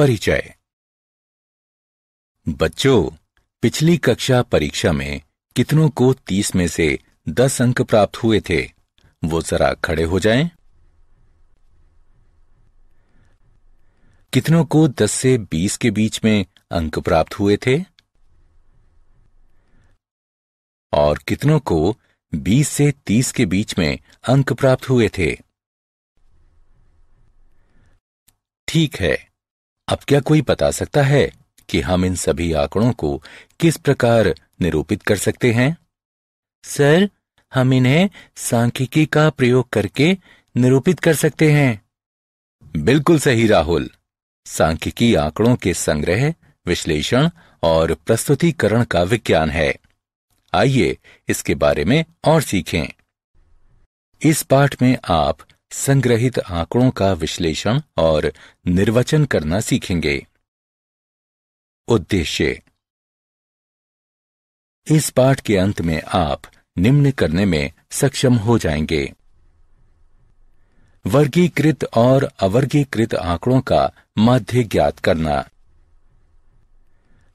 परिचय बच्चों पिछली कक्षा परीक्षा में कितनों को तीस में से दस अंक प्राप्त हुए थे वो जरा खड़े हो जाएं। कितनों को दस से बीस के बीच में अंक प्राप्त हुए थे और कितनों को बीस से तीस के बीच में अंक प्राप्त हुए थे ठीक है अब क्या कोई बता सकता है कि हम इन सभी आंकड़ों को किस प्रकार निरूपित कर सकते हैं सर हम इन्हें सांख्यिकी का प्रयोग करके निरूपित कर सकते हैं बिल्कुल सही राहुल सांख्यिकी आंकड़ों के संग्रह विश्लेषण और प्रस्तुतिकरण का विज्ञान है आइए इसके बारे में और सीखें इस पाठ में आप संग्रहित आंकड़ों का विश्लेषण और निर्वचन करना सीखेंगे उद्देश्य इस पाठ के अंत में आप निम्न करने में सक्षम हो जाएंगे वर्गीकृत और अवर्गीकृत आंकड़ों का माध्य ज्ञात करना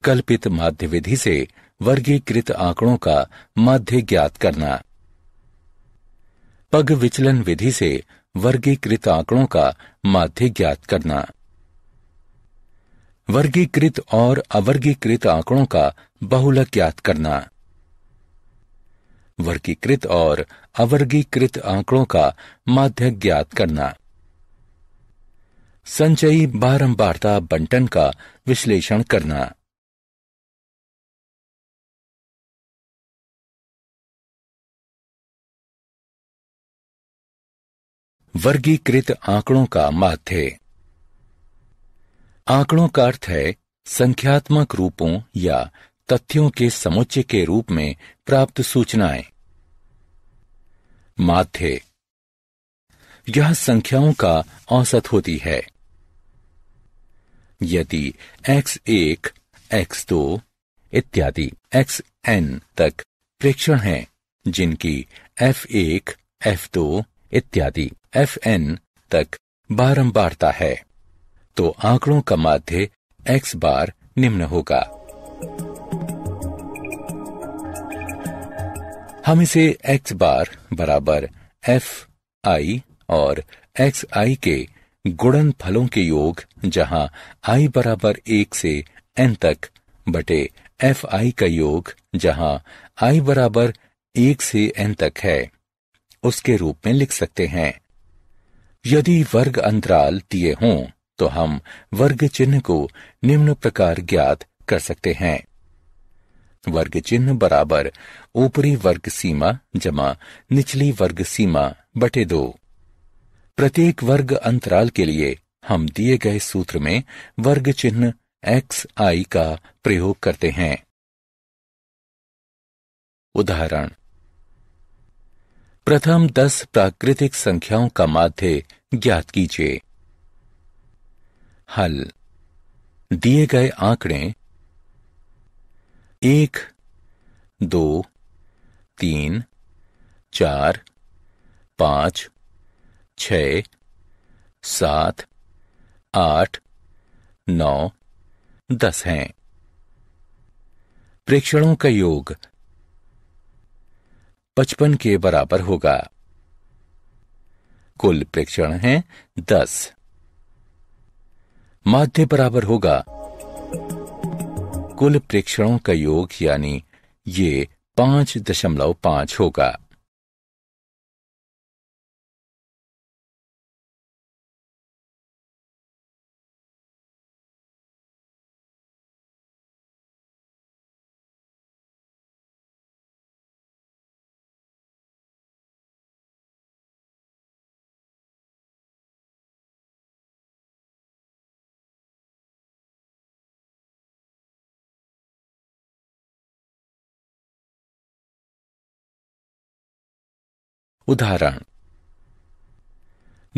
कल्पित माध्य विधि से वर्गीकृत आंकड़ों का माध्य ज्ञात करना पग विचलन विधि से वर्गीकृत आंकड़ों का माध्य ज्ञात करना वर्गीकृत और अवर्गीकृत आंकड़ों का बहुलक ज्ञात करना वर्गीकृत और अवर्गीकृत आंकड़ों का माध्य ज्ञात करना संचयी बारंबारता बंटन का विश्लेषण करना वर्गीकृत आंकड़ों का माध्य आंकड़ों का अर्थ है संख्यात्मक रूपों या तथ्यों के समुच्चय के रूप में प्राप्त सूचनाएं माध्य यह संख्याओं का औसत होती है यदि x1, एक दो इत्यादि एक्स एन तक प्रेक्षण हैं जिनकी एफ एक एफ दो इत्यादि एफ एन तक बारंबारता है तो आंकड़ों का माध्य एक्स बार निम्न होगा हम इसे एक्स बार बराबर एफ आई और एक्स आई के गुणन फलों के योग जहां आई बराबर एक से एन तक बटे एफ आई का योग जहां आई बराबर एक से एन तक है उसके रूप में लिख सकते हैं यदि वर्ग अंतराल दिए हों तो हम वर्ग चिन्ह को निम्न प्रकार ज्ञात कर सकते हैं वर्ग चिन्ह बराबर ऊपरी वर्ग सीमा जमा निचली वर्ग सीमा बटे दो प्रत्येक वर्ग अंतराल के लिए हम दिए गए सूत्र में वर्ग चिन्ह एक्स आई का प्रयोग करते हैं उदाहरण प्रथम दस प्राकृतिक संख्याओं का माध्य ज्ञात कीजिए हल दिए गए आंकड़े एक दो तीन चार पांच छ सात आठ नौ दस हैं प्रेक्षणों का योग पचपन के बराबर होगा कुल प्रेक्षण हैं दस माध्य बराबर होगा कुल प्रेक्षणों का योग यानी ये पांच दशमलव पांच होगा उदाहरण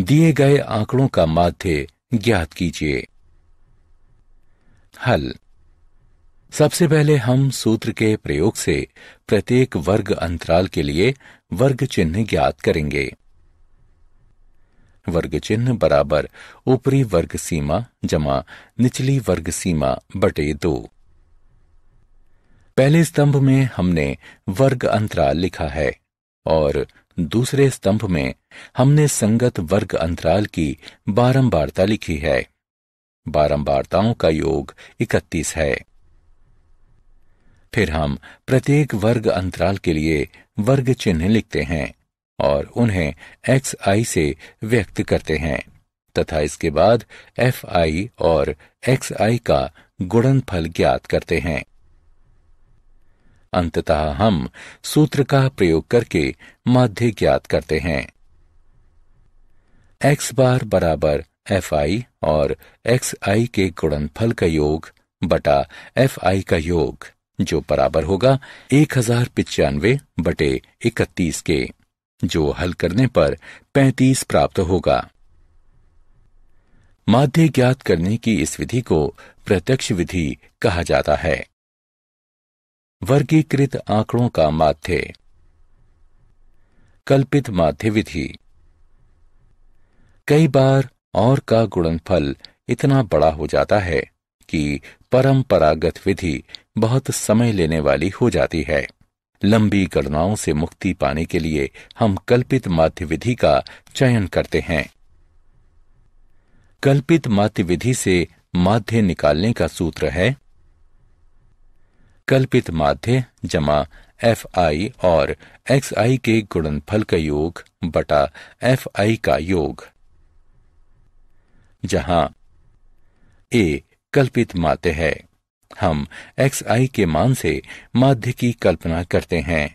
दिए गए आंकड़ों का माध्य ज्ञात कीजिए हल सबसे पहले हम सूत्र के प्रयोग से प्रत्येक वर्ग अंतराल के लिए वर्ग चिन्ह ज्ञात करेंगे वर्ग चिन्ह बराबर ऊपरी वर्ग सीमा जमा निचली वर्ग सीमा बटे दो पहले स्तंभ में हमने वर्ग अंतराल लिखा है और दूसरे स्तंभ में हमने संगत वर्ग अंतराल की बारंबारता लिखी है बारंबारताओं का योग इकतीस है फिर हम प्रत्येक वर्ग अंतराल के लिए वर्ग चिन्ह लिखते हैं और उन्हें एक्स आई से व्यक्त करते हैं तथा इसके बाद एफ आई और एक्स आई का गुणनफल ज्ञात करते हैं अंततः हम सूत्र का प्रयोग करके माध्य ज्ञात करते हैं एक्स बार बराबर एफ आई और एक्स आई के गुणनफल का योग बटा एफ आई का योग जो बराबर होगा एक हजार पिचानवे बटे इकतीस के जो हल करने पर पैंतीस प्राप्त होगा माध्य ज्ञात करने की इस विधि को प्रत्यक्ष विधि कहा जाता है वर्गीकृत आंकड़ों का माध्य कल्पित माध्य विधि कई बार और का गुणनफल इतना बड़ा हो जाता है कि परंपरागत विधि बहुत समय लेने वाली हो जाती है लंबी गणनाओं से मुक्ति पाने के लिए हम कल्पित माध्य विधि का चयन करते हैं कल्पित माध्य विधि से माध्य निकालने का सूत्र है कल्पित माध्य जमा एफ आई और एक्स आई के गुणनफल का योग बटा एफ आई का योग जहां ए कल्पित माध्य है हम एक्स आई के मान से माध्य की कल्पना करते हैं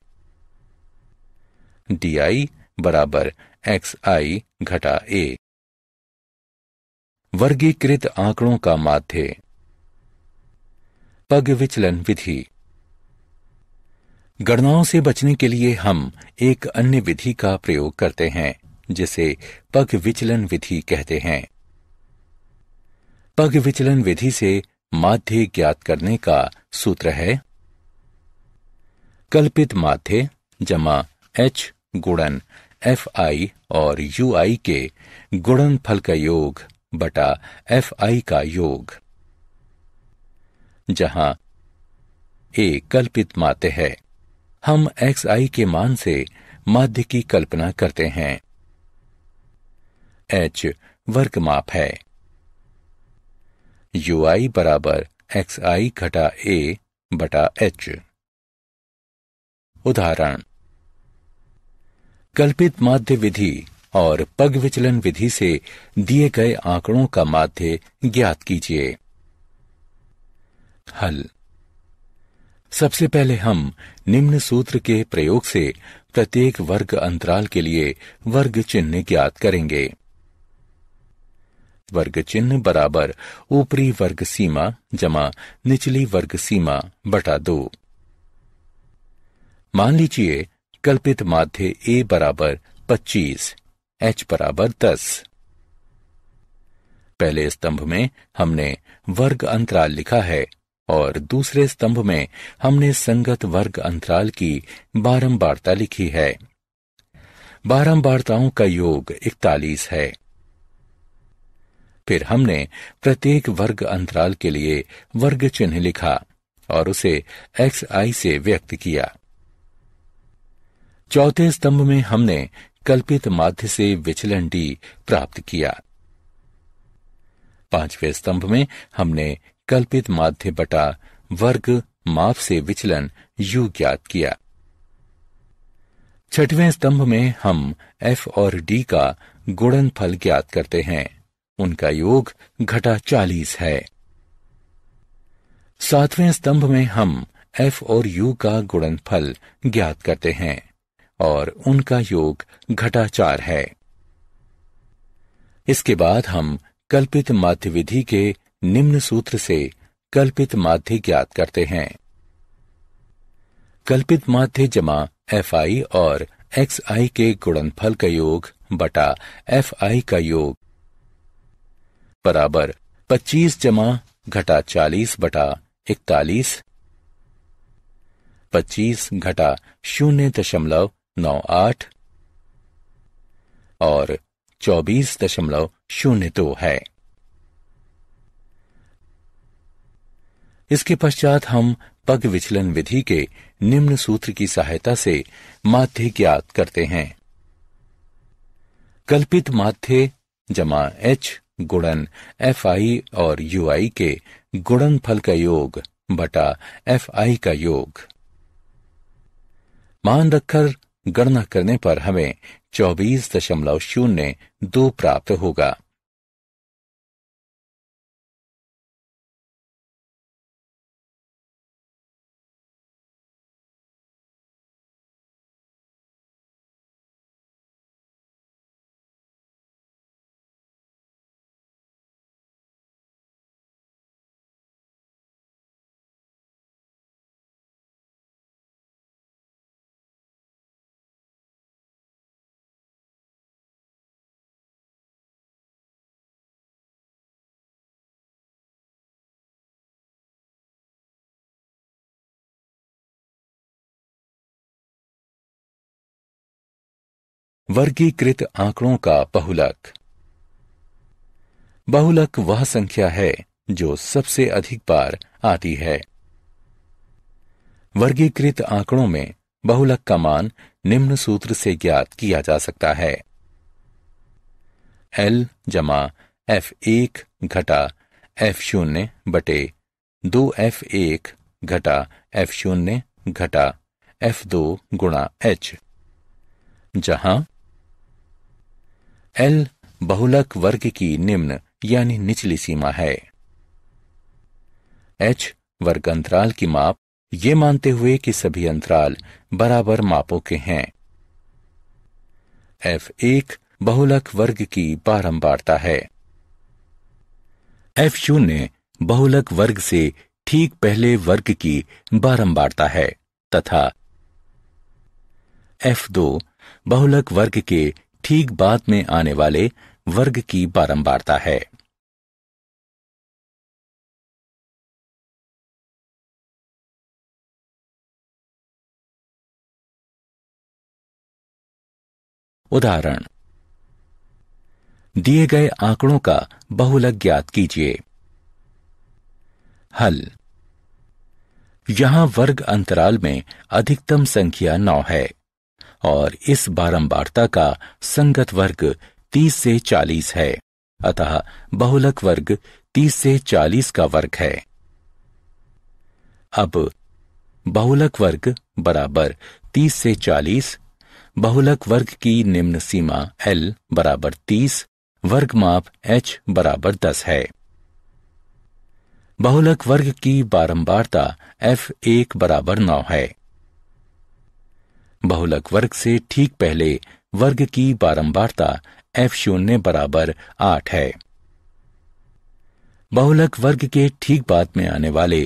डी आई बराबर एक्स आई घटा ए वर्गीकृत आंकड़ों का माध्य पग विचलन विधि गणनाओं से बचने के लिए हम एक अन्य विधि का प्रयोग करते हैं जिसे पग विचलन विधि कहते हैं पग विचलन विधि से माध्य ज्ञात करने का सूत्र है कल्पित माध्य जमा एच गुणन एफ आई और यू आई के गुणन फल का योग बटा एफ आई का योग जहां ए कल्पित माते है हम एक्स आई के मान से माध्य की कल्पना करते हैं एच वर्ग माप है यू आई बराबर एक्स आई घटा ए बटा एच उदाहरण कल्पित माध्य विधि और पग विचलन विधि से दिए गए आंकड़ों का माध्य ज्ञात कीजिए हल सबसे पहले हम निम्न सूत्र के प्रयोग से प्रत्येक वर्ग अंतराल के लिए वर्ग चिन्ह ज्ञात करेंगे वर्ग चिन्ह बराबर ऊपरी वर्ग सीमा जमा निचली वर्ग सीमा बटा दो मान लीजिए कल्पित माध्य ए बराबर पच्चीस एच बराबर दस पहले स्तंभ में हमने वर्ग अंतराल लिखा है और दूसरे स्तंभ में हमने संगत वर्ग अंतराल की बारंबारता लिखी है बारंबारताओं का योग इकतालीस है फिर हमने प्रत्येक वर्ग अंतराल के लिए वर्ग चिन्ह लिखा और उसे एक्स आई से व्यक्त किया चौथे स्तंभ में हमने कल्पित माध्य से विचलन डी प्राप्त किया पांचवें स्तंभ में हमने कल्पित माध्य बटा वर्ग माप से विचलन यू ज्ञात किया छठवें स्तंभ में हम एफ और डी का गुणनफल ज्ञात करते हैं उनका योग घटा चालीस है सातवें स्तंभ में हम एफ और यू का गुणनफल ज्ञात करते हैं और उनका योग घटा चार है इसके बाद हम कल्पित माध्य विधि के निम्न सूत्र से कल्पित माध्य ज्ञात करते हैं कल्पित माध्य जमा एफ आई और एक्स आई के गुणनफल का योग बटा एफ आई का योग बराबर 25 जमा घटा 40 बटा 41 25 घटा शून्य दशमलव नौ आठ और चौबीस दशमलव शून्य दो है इसके पश्चात हम पग विचलन विधि के निम्न सूत्र की सहायता से माध्य ज्ञात करते हैं कल्पित माध्य जमा एच गुणन एफ आई और यू आई के गुणन फल का योग बटा एफ आई का योग मान रखकर गणना करने पर हमें चौबीस दशमलव शून्य दो प्राप्त होगा वर्गीकृत आंकड़ों का बहुलक बहुलक वह संख्या है जो सबसे अधिक बार आती है वर्गीकृत आंकड़ों में बहुलक का मान निम्न सूत्र से ज्ञात किया जा सकता है एल जमा एफ एक घटा एफ शून्य बटे दो एफ एक घटा एफ शून्य घटा एफ दो गुणा एच जहां एल बहुलक वर्ग की निम्न यानी निचली सीमा है एच वर्ग अंतराल की माप ये मानते हुए कि सभी अंतराल बराबर मापों के हैं एफ एक बहुलक वर्ग की बारंबारता है एफ शून्य बहुलक वर्ग से ठीक पहले वर्ग की बारंबारता है तथा एफ दो बहुलक वर्ग के ठीक बाद में आने वाले वर्ग की बारंबारता है उदाहरण दिए गए आंकड़ों का बहुलक ज्ञात कीजिए हल यहां वर्ग अंतराल में अधिकतम संख्या नौ है और इस बारंबारता का संगत वर्ग तीस से चालीस है अतः बहुलक वर्ग तीस से चालीस का वर्ग है अब बहुलक वर्ग बराबर तीस से चालीस बहुलक वर्ग की निम्न सीमा L बराबर तीस वर्ग माप एच बराबर दस है बहुलक वर्ग की बारंबारता एफ एक बराबर नौ है बहुलक वर्ग से ठीक पहले वर्ग की बारंबारता एफ शून्य बराबर आठ है बहुलक वर्ग के ठीक बाद में आने वाले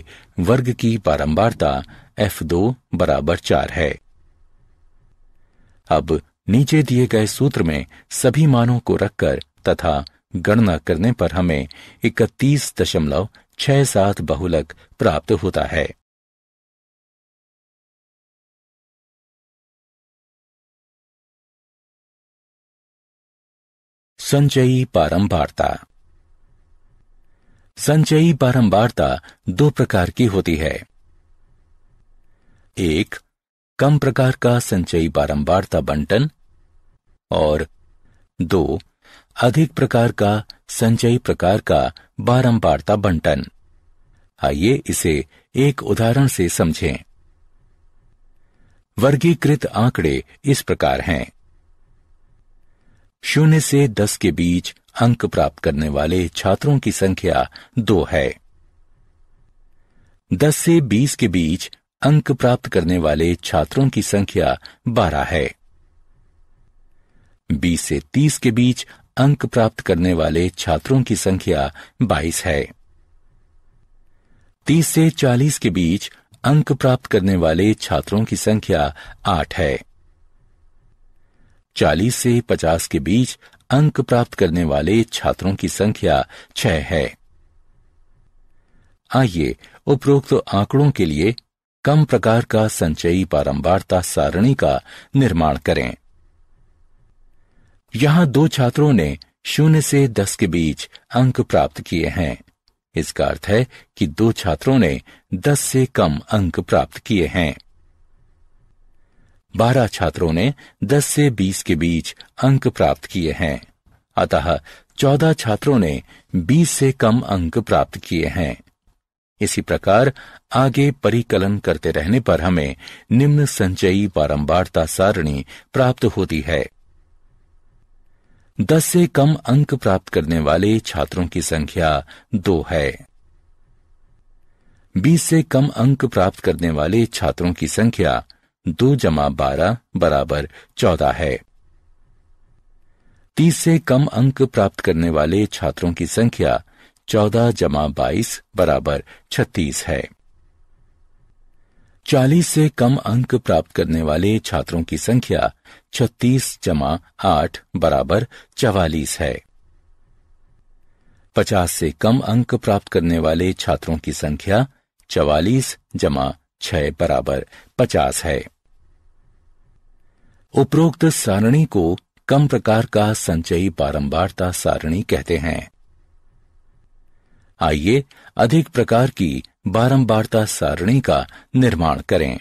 वर्ग की बारंबारता एफ दो बराबर चार है अब नीचे दिए गए सूत्र में सभी मानों को रखकर तथा गणना करने पर हमें इकतीस दशमलव छह सात बहुलक प्राप्त होता है संचयी पारंबारता संचयी बारंबारता दो प्रकार की होती है एक कम प्रकार का संचयी बारंबारता बंटन और दो अधिक प्रकार का संचयी प्रकार का बारंबारता बंटन आइए इसे एक उदाहरण से समझें वर्गीकृत आंकड़े इस प्रकार हैं शून्य से दस के बीच अंक प्राप्त करने वाले छात्रों की संख्या दो है दस से बीस के बीच अंक प्राप्त करने वाले छात्रों की संख्या बारह है बीस से तीस के बीच अंक प्राप्त करने वाले छात्रों की संख्या बाईस है तीस से चालीस के बीच अंक प्राप्त करने वाले छात्रों की संख्या आठ है 40 से 50 के बीच अंक प्राप्त करने वाले छात्रों की संख्या छह है आइए उपरोक्त तो आंकड़ों के लिए कम प्रकार का संचयी पारंबारता सारणी का निर्माण करें यहां दो छात्रों ने शून्य से दस के बीच अंक प्राप्त किए हैं इसका अर्थ है कि दो छात्रों ने दस से कम अंक प्राप्त किए हैं बारह छात्रों ने दस से बीस के बीच अंक प्राप्त किए हैं अतः चौदह छात्रों ने बीस से कम अंक प्राप्त किए हैं इसी प्रकार आगे परिकलन करते रहने पर हमें निम्न संचयी बारंबारता सारणी प्राप्त होती है दस से कम अंक प्राप्त करने वाले छात्रों की संख्या दो है बीस से कम अंक प्राप्त करने वाले छात्रों की संख्या दो जमा बारह बराबर चौदह है तीस से कम अंक प्राप्त करने वाले छात्रों की संख्या चौदह जमा बाईस बराबर छत्तीस है चालीस से कम अंक प्राप्त करने वाले छात्रों की संख्या छत्तीस जमा आठ बराबर चवालीस है पचास से कम अंक प्राप्त करने वाले छात्रों की संख्या चवालीस जमा छह बराबर पचास है उपरोक्त सारणी को कम प्रकार का संचयी बारंबारता सारणी कहते हैं आइए अधिक प्रकार की बारंबारता सारणी का निर्माण करें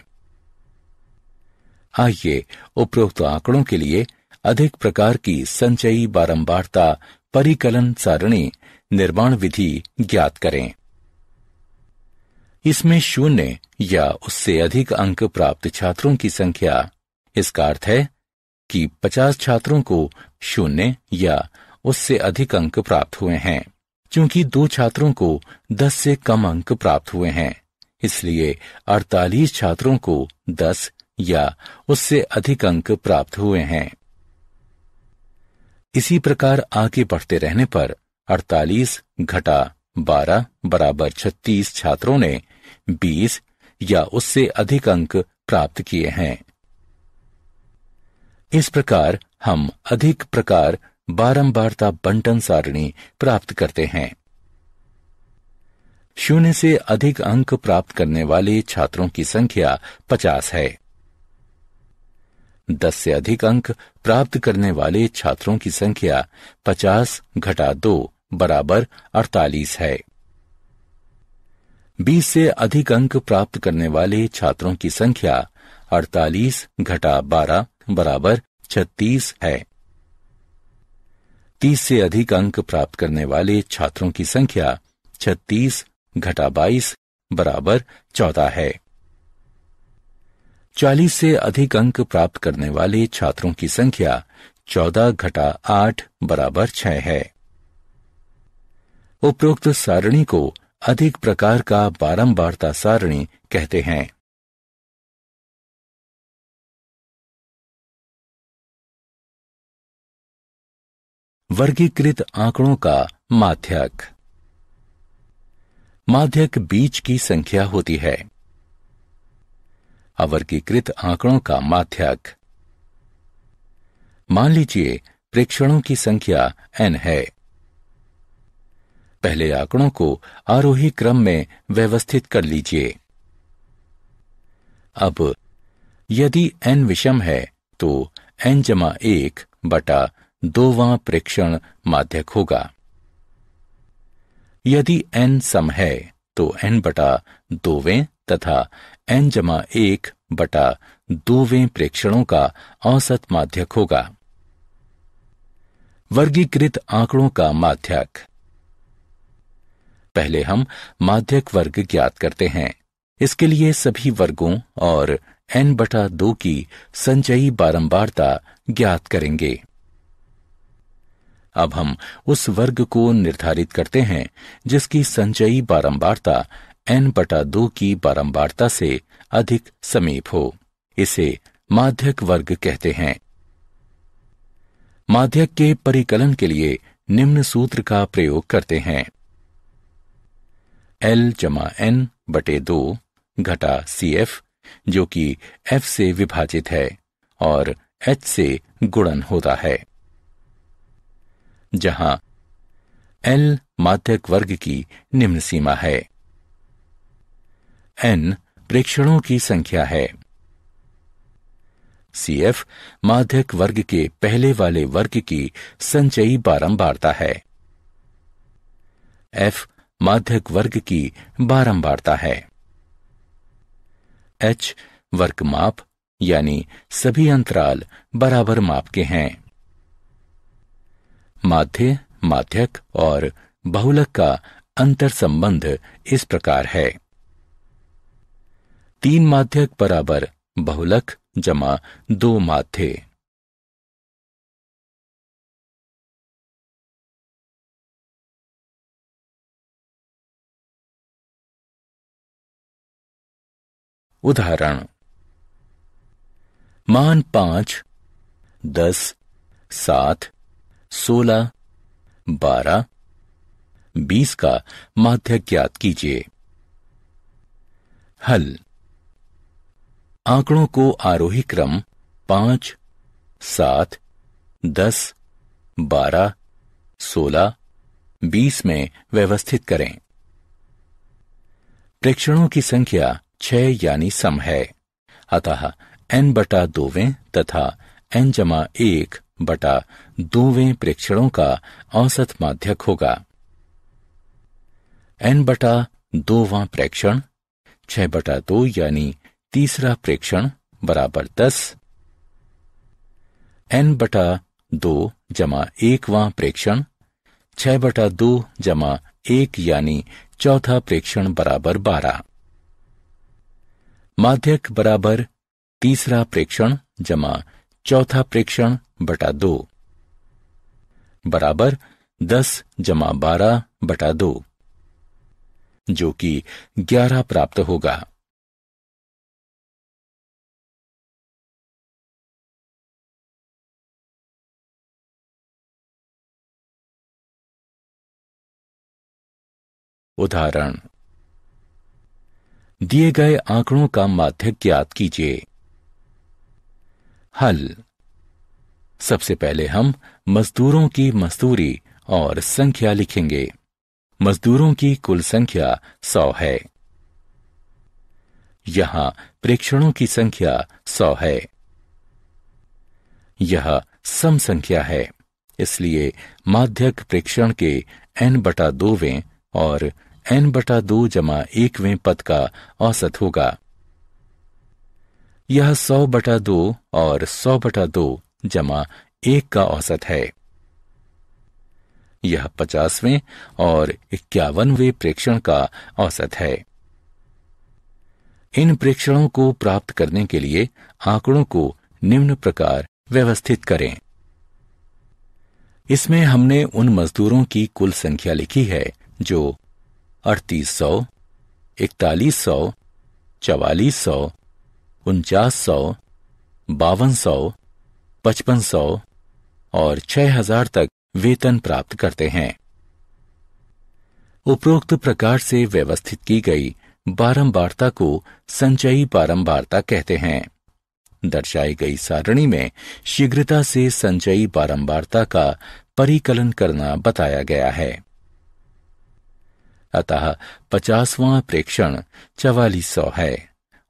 आइए उपरोक्त आंकड़ों के लिए अधिक प्रकार की संचयी बारंबारता परिकलन सारणी निर्माण विधि ज्ञात करें इसमें शून्य या उससे अधिक अंक प्राप्त छात्रों की संख्या इसका अर्थ है कि 50 छात्रों को शून्य या उससे अधिक अंक प्राप्त हुए हैं क्योंकि दो छात्रों को 10 से कम अंक प्राप्त हुए हैं इसलिए 48 छात्रों को 10 या उससे अधिक अंक प्राप्त हुए हैं इसी प्रकार आगे बढ़ते रहने पर 48 घटा 12 बराबर 36 छात्रों ने 20 या उससे अधिक अंक प्राप्त किए हैं इस प्रकार हम अधिक प्रकार बारंबारता बंटन सारणी प्राप्त करते हैं शून्य से अधिक अंक प्राप्त करने वाले छात्रों की संख्या पचास है दस से अधिक अंक प्राप्त करने वाले छात्रों की संख्या पचास घटा दो बराबर अड़तालीस है बीस से अधिक अंक प्राप्त करने वाले छात्रों की संख्या अड़तालीस घटा बारह बराबर छत्तीस है तीस से अधिक अंक प्राप्त करने वाले छात्रों की संख्या छत्तीस घटा बाईस बराबर चौदह है चालीस से अधिक अंक प्राप्त करने वाले छात्रों की संख्या चौदह घटा आठ बराबर छह है उपरोक्त सारणी को अधिक प्रकार का बारंबारता सारणी कहते हैं वर्गीकृत आंकड़ों का माध्यक माध्यक बीज की संख्या होती है अवर्गीकृत आंकड़ों का माध्यक मान लीजिए प्रेक्षणों की संख्या एन है पहले आंकड़ों को आरोही क्रम में व्यवस्थित कर लीजिए अब यदि एन विषम है तो एन जमा एक बटा दोवां प्रेक्षण माध्यक होगा यदि एन सम है तो एन बटा दोवें तथा एन जमा एक बटा दोवें प्रेक्षणों का औसत माध्यक होगा वर्गीकृत आंकड़ों का माध्यक पहले हम माध्यक वर्ग ज्ञात करते हैं इसके लिए सभी वर्गों और एन बटा दो की संचयी बारंबारता ज्ञात करेंगे अब हम उस वर्ग को निर्धारित करते हैं जिसकी संचयी बारंबारता एन बटा दो की बारंबारता से अधिक समीप हो इसे माध्यक वर्ग कहते हैं माध्यक के परिकलन के लिए निम्न सूत्र का प्रयोग करते हैं एल जमा एन बटे दो घटा सी एफ जो कि एफ से विभाजित है और एच से गुणन होता है जहां एल माध्यक वर्ग की निम्न सीमा है एन प्रेक्षणों की संख्या है सी एफ माध्यक वर्ग के पहले वाले वर्ग की संचयी बारंबारता है एफ माध्यक वर्ग की बारंबारता है एच वर्ग माप यानी सभी अंतराल बराबर माप के हैं माध्य माध्यक और बहुलक का अंतर संबंध इस प्रकार है तीन माध्यक बराबर बहुलक जमा दो माध्य उदाहरण मान पांच दस सात सोलह बारह बीस का माध्य ज्ञात कीजिए हल आंकड़ों को आरोही क्रम पांच सात दस बारह सोलह बीस में व्यवस्थित करें प्रेक्षणों की संख्या छह यानी सम है अतः एन बटा दोवें तथा एन जमा एक बटा दोवें प्रेक्षणों का औसत माध्यक होगा एन बटा दोवा प्रेक्षण छह बटा दो यानी तीसरा प्रेक्षण बराबर दस एन बटा दो जमा एकवा प्रेक्षण छह बटा दो जमा एक यानी चौथा प्रेक्षण बराबर बारह माध्यक बराबर तीसरा प्रेक्षण जमा चौथा प्रेक्षण बटा दो बराबर दस जमा बारह बटा दो जो कि ग्यारह प्राप्त होगा उदाहरण दिए गए आंकड़ों का माध्यक ज्ञात कीजिए हल सबसे पहले हम मजदूरों की मजदूरी और संख्या लिखेंगे मजदूरों की कुल संख्या सौ है यहां प्रेक्षणों की संख्या सौ है यह सम संख्या है इसलिए माध्यक प्रेक्षण के एन बटा दोवें और एन बटा दो जमा एकवें पद का औसत होगा यह सौ बटा दो और सौ बटा दो जमा एक का औसत है यह पचासवें और इक्यावनवे प्रेक्षण का औसत है इन प्रेक्षणों को प्राप्त करने के लिए आंकड़ों को निम्न प्रकार व्यवस्थित करें इसमें हमने उन मजदूरों की कुल संख्या लिखी है जो अड़तीस सौ इकतालीस सौ चवालीस सौ उनचास सौ बावन सौ पचपन सौ और छह हजार तक वेतन प्राप्त करते हैं उपरोक्त प्रकार से व्यवस्थित की गई बारंबारता को संचयी बारंबारता कहते हैं दर्शाई गई सारणी में शीघ्रता से संचयी बारंबारता का परिकलन करना बताया गया है अतः पचासवां प्रेक्षण चवालीस सौ है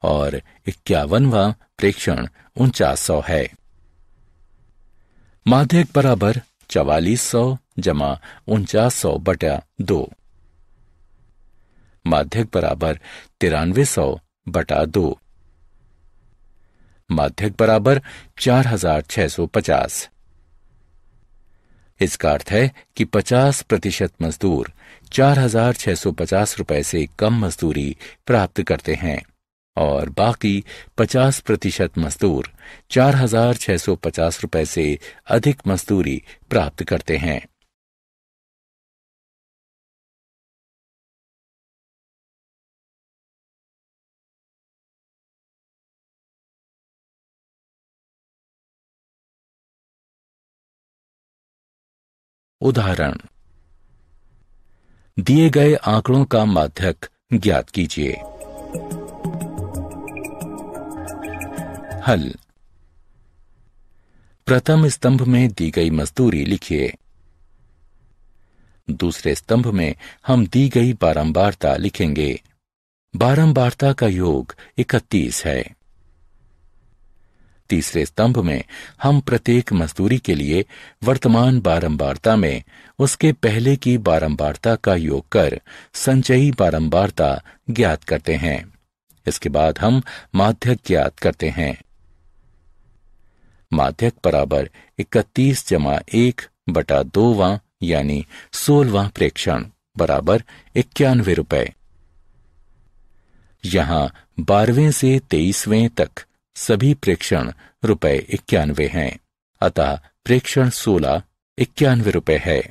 और इक्यावनवा प्रेक्षण उनचास सौ है माध्यक बराबर चवालीस सौ जमा उनचास सौ बटा दो माध्यक बराबर तिरानवे सौ बटा दो माध्यक बराबर चार हजार छह सौ पचास इसका अर्थ है कि पचास प्रतिशत मजदूर चार हजार छह सौ पचास रुपए से कम मजदूरी प्राप्त करते हैं और बाकी 50 प्रतिशत मजदूर 4,650 रुपए से अधिक मजदूरी प्राप्त करते हैं उदाहरण दिए गए आंकड़ों का माध्यक ज्ञात कीजिए हल प्रथम स्तंभ में दी गई मजदूरी लिखिए दूसरे स्तंभ में हम दी गई बारंबारता लिखेंगे बारंबारता का योग इकतीस है तीसरे स्तंभ में हम प्रत्येक मजदूरी के लिए वर्तमान बारंबारता में उसके पहले की बारंबारता का योग कर संचयी बारंबारता ज्ञात करते हैं इसके बाद हम माध्यक ज्ञात करते हैं माध्यक बराबर इकतीस जमा एक बटा दो यानी सोलवा प्रेक्षण बराबर इक्यानवे रुपए यहाँ बारहवें से तेईसवें तक सभी प्रेक्षण रुपए इक्यानवे हैं अतः प्रेक्षण सोलह इक्यानवे रुपए है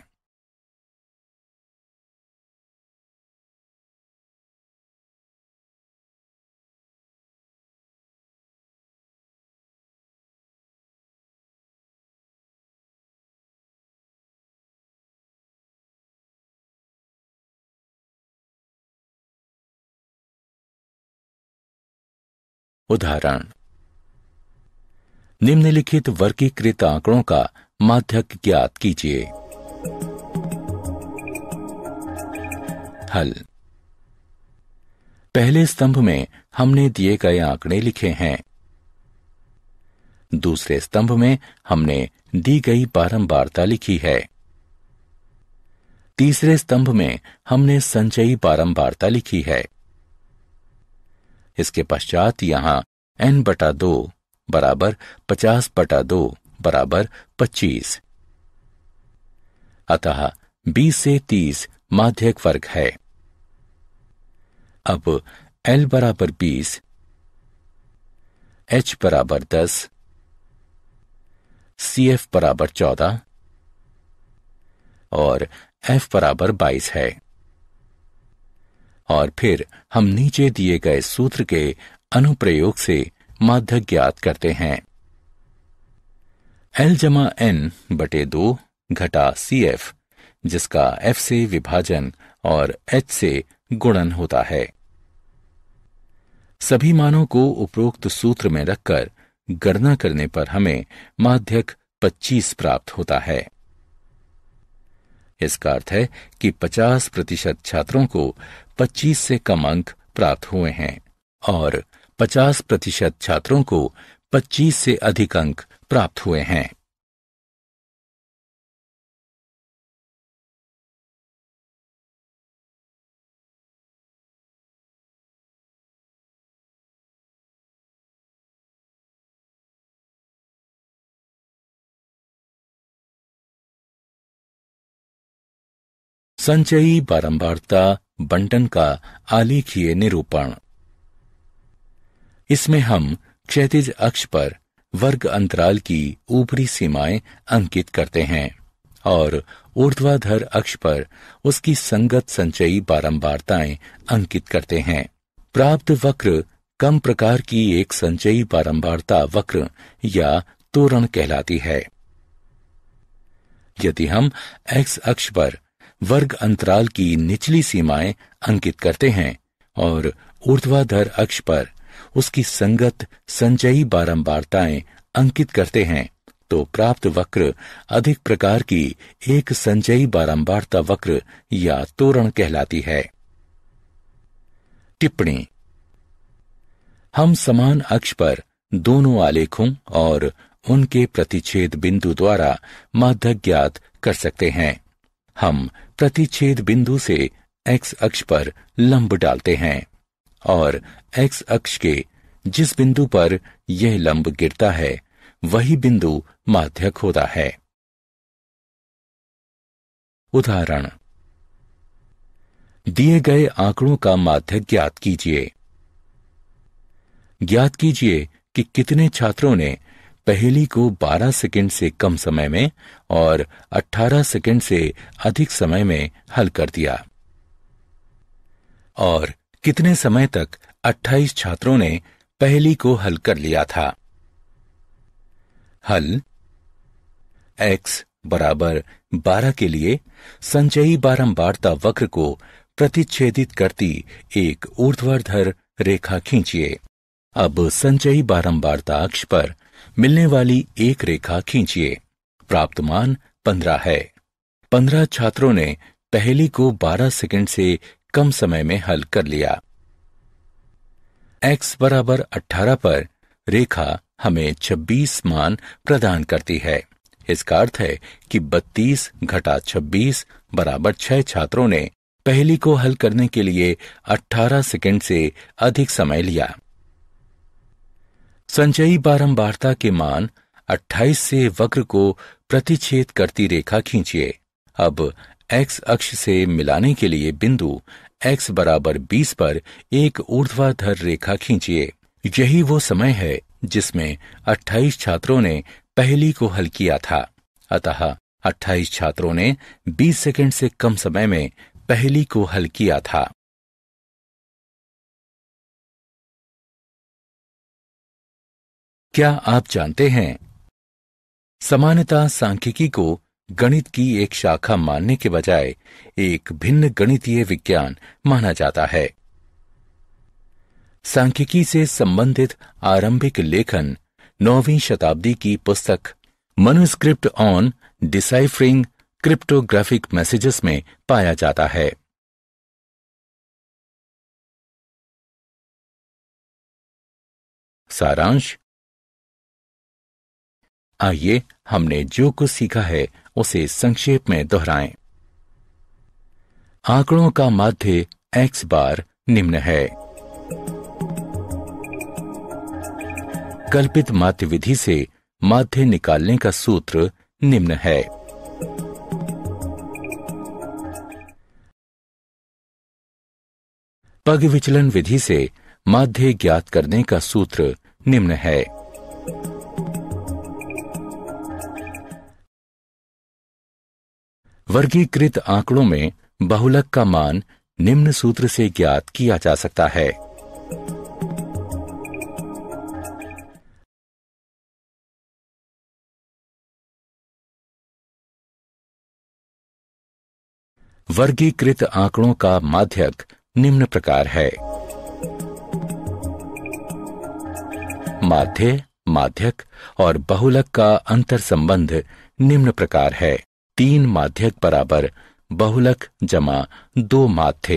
उदाहरण निम्नलिखित वर्गीकृत आंकड़ों का माध्यक ज्ञात कीजिए हल पहले स्तंभ में हमने दिए गए आंकड़े लिखे हैं दूसरे स्तंभ में हमने दी गई बारंबारता लिखी है तीसरे स्तंभ में हमने संचयी बारंबारता लिखी है इसके पश्चात यहाँ एन बटा दो बराबर पचास बटा दो बराबर पच्चीस अतः बीस से तीस माध्यक वर्ग है अब एल बराबर बीस एच बराबर दस सी एफ बराबर चौदह और एफ बराबर बाईस है और फिर हम नीचे दिए गए सूत्र के अनुप्रयोग से माध्य ज्ञात करते हैं एल जमा एन बटे दो घटा सी एफ जिसका एफ से विभाजन और एच से गुणन होता है सभी मानों को उपरोक्त सूत्र में रखकर गणना करने पर हमें माध्यक 25 प्राप्त होता है इसका अर्थ है कि 50 प्रतिशत छात्रों को 25 से कम अंक प्राप्त हुए हैं और 50 प्रतिशत छात्रों को 25 से अधिक अंक प्राप्त हुए हैं संचयी बारंबारता बंटन का आलेखीय निरूपण इसमें हम क्षैतिज अक्ष पर वर्ग अंतराल की ऊपरी सीमाएं अंकित करते हैं और ऊर्ध्वाधर अक्ष पर उसकी संगत संचयी बारंबारताएं अंकित करते हैं प्राप्त वक्र कम प्रकार की एक संचयी बारंबारता वक्र या तोरण कहलाती है यदि हम एक्स अक्ष पर वर्ग अंतराल की निचली सीमाएं अंकित करते हैं और ऊर्ध्वाधर अक्ष पर उसकी संगत संचयी बारंबारताएं अंकित करते हैं तो प्राप्त वक्र अधिक प्रकार की एक संचयी बारंबारता वक्र या तोरण कहलाती है टिप्पणी हम समान अक्ष पर दोनों आलेखों और उनके प्रतिच्छेद बिंदु द्वारा माध्यक ज्ञात कर सकते हैं हम प्रतिच्छेद बिंदु से एक्स अक्ष पर लंब डालते हैं और एक्स अक्ष के जिस बिंदु पर यह लंब गिरता है वही बिंदु माध्यक होता है उदाहरण दिए गए आंकड़ों का माध्यक ज्ञात कीजिए ज्ञात कीजिए कि कितने छात्रों ने पहली को 12 सेकंड से कम समय में और 18 सेकंड से अधिक समय में हल कर दिया और कितने समय तक 28 छात्रों ने पहली को हल कर लिया था हल x बराबर 12 के लिए संचयी बारंबारता वक्र को प्रतिच्छेदित करती एक ऊर्ध्वाधर रेखा खींचिए अब संचयी बारंबारता अक्ष पर मिलने वाली एक रेखा खींचिए प्राप्त मान पंद्रह है पंद्रह छात्रों ने पहली को बारह सेकंड से कम समय में हल कर लिया एक्स बराबर अठारह पर रेखा हमें छब्बीस मान प्रदान करती है इसका अर्थ है कि बत्तीस घटा छब्बीस बराबर छह छात्रों ने पहली को हल करने के लिए अठारह सेकंड से अधिक समय लिया संचयी बारंबारता के मान 28 से वक्र को प्रतिच्छेद करती रेखा खींचिए अब एक्स अक्ष से मिलाने के लिए बिंदु एक्स बराबर बीस पर एक ऊर्ध्वाधर रेखा खींचिए यही वो समय है जिसमें 28 छात्रों ने पहली को हल किया था अतः 28 छात्रों ने 20 सेकंड से कम समय में पहली को हल किया था क्या आप जानते हैं समानता सांख्यिकी को गणित की एक शाखा मानने के बजाय एक भिन्न गणितीय विज्ञान माना जाता है सांख्यिकी से संबंधित आरंभिक लेखन नौवीं शताब्दी की पुस्तक manuscript on deciphering cryptographic messages में पाया जाता है सारांश आइए हमने जो कुछ सीखा है उसे संक्षेप में दोहराएं। आंकड़ों का माध्य एक्स बार निम्न है कल्पित माध्य विधि से माध्य निकालने का सूत्र निम्न है पग विचलन विधि से माध्य ज्ञात करने का सूत्र निम्न है वर्गीकृत आंकड़ों में बहुलक का मान निम्न सूत्र से ज्ञात किया जा सकता है वर्गीकृत आंकड़ों का माध्यक निम्न प्रकार है माध्य माध्यक और बहुलक का अंतर संबंध निम्न प्रकार है तीन माध्यक बराबर बहुलक जमा दो मात